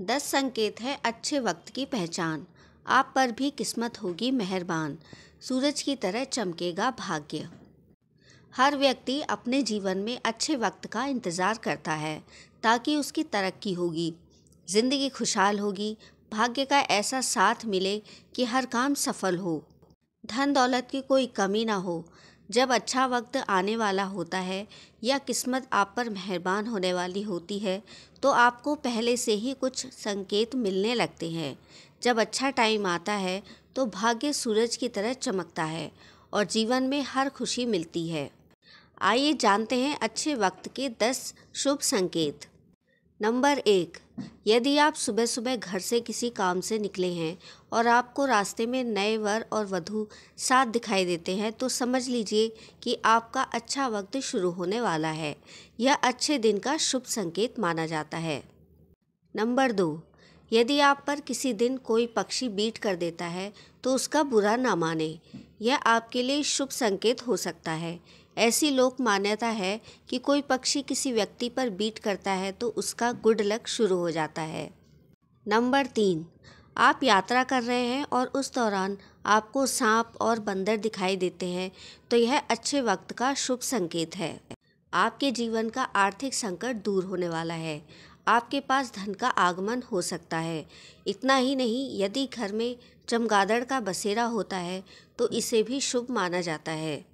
दस संकेत है अच्छे वक्त की पहचान आप पर भी किस्मत होगी मेहरबान सूरज की तरह चमकेगा भाग्य हर व्यक्ति अपने जीवन में अच्छे वक्त का इंतज़ार करता है ताकि उसकी तरक्की होगी ज़िंदगी खुशहाल होगी भाग्य का ऐसा साथ मिले कि हर काम सफल हो धन दौलत की कोई कमी ना हो जब अच्छा वक्त आने वाला होता है या किस्मत आप पर मेहरबान होने वाली होती है तो आपको पहले से ही कुछ संकेत मिलने लगते हैं जब अच्छा टाइम आता है तो भाग्य सूरज की तरह चमकता है और जीवन में हर खुशी मिलती है आइए जानते हैं अच्छे वक्त के दस शुभ संकेत नंबर एक यदि आप सुबह सुबह घर से किसी काम से निकले हैं और आपको रास्ते में नए वर और वधु साथ दिखाई देते हैं तो समझ लीजिए कि आपका अच्छा वक्त शुरू होने वाला है यह अच्छे दिन का शुभ संकेत माना जाता है नंबर दो यदि आप पर किसी दिन कोई पक्षी बीट कर देता है तो उसका बुरा ना माने यह आपके लिए शुभ संकेत हो सकता है ऐसी लोक मान्यता है कि कोई पक्षी किसी व्यक्ति पर बीट करता है तो उसका गुड लक शुरू हो जाता है नंबर तीन आप यात्रा कर रहे हैं और उस दौरान आपको सांप और बंदर दिखाई देते हैं तो यह अच्छे वक्त का शुभ संकेत है आपके जीवन का आर्थिक संकट दूर होने वाला है आपके पास धन का आगमन हो सकता है इतना ही नहीं यदि घर में चमगादड़ का बसेरा होता है तो इसे भी शुभ माना जाता है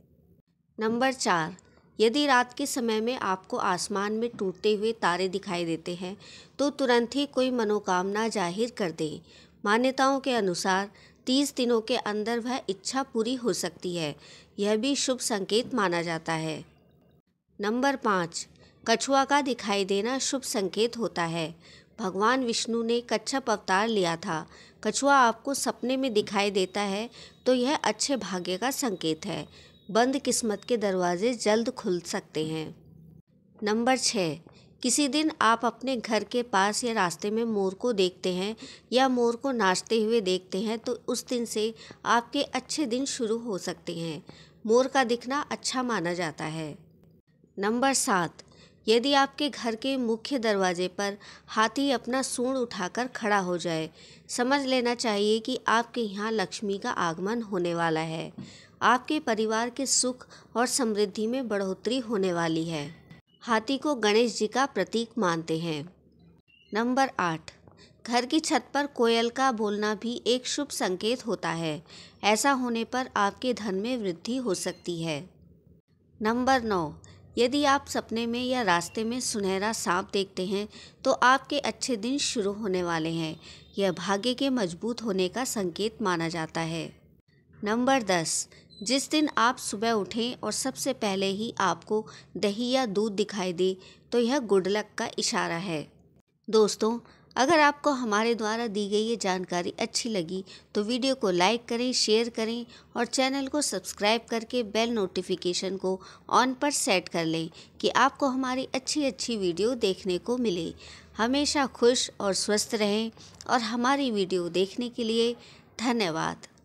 नंबर चार यदि रात के समय में आपको आसमान में टूटते हुए तारे दिखाई देते हैं तो तुरंत ही कोई मनोकामना जाहिर कर दें मान्यताओं के अनुसार तीस दिनों के अंदर वह इच्छा पूरी हो सकती है यह भी शुभ संकेत माना जाता है नंबर पाँच कछुआ का दिखाई देना शुभ संकेत होता है भगवान विष्णु ने कच्छप अवतार लिया था कछुआ आपको सपने में दिखाई देता है तो यह अच्छे भाग्य का संकेत है बंद किस्मत के दरवाजे जल्द खुल सकते हैं नंबर छः किसी दिन आप अपने घर के पास या रास्ते में मोर को देखते हैं या मोर को नाचते हुए देखते हैं तो उस दिन से आपके अच्छे दिन शुरू हो सकते हैं मोर का दिखना अच्छा माना जाता है नंबर सात यदि आपके घर के मुख्य दरवाजे पर हाथी अपना सूंड उठाकर खड़ा हो जाए समझ लेना चाहिए कि आपके यहाँ लक्ष्मी का आगमन होने वाला है आपके परिवार के सुख और समृद्धि में बढ़ोतरी होने वाली है हाथी को गणेश जी का प्रतीक मानते हैं नंबर आठ घर की छत पर कोयल का बोलना भी एक शुभ संकेत होता है ऐसा होने पर आपके धन में वृद्धि हो सकती है नंबर नौ यदि आप सपने में या रास्ते में सुनहरा सांप देखते हैं तो आपके अच्छे दिन शुरू होने वाले हैं यह भाग्य के मजबूत होने का संकेत माना जाता है नंबर दस जिस दिन आप सुबह उठें और सबसे पहले ही आपको दही या दूध दिखाई दे तो यह गुडलक का इशारा है दोस्तों अगर आपको हमारे द्वारा दी गई ये जानकारी अच्छी लगी तो वीडियो को लाइक करें शेयर करें और चैनल को सब्सक्राइब करके बेल नोटिफिकेशन को ऑन पर सेट कर लें कि आपको हमारी अच्छी अच्छी वीडियो देखने को मिले हमेशा खुश और स्वस्थ रहें और हमारी वीडियो देखने के लिए धन्यवाद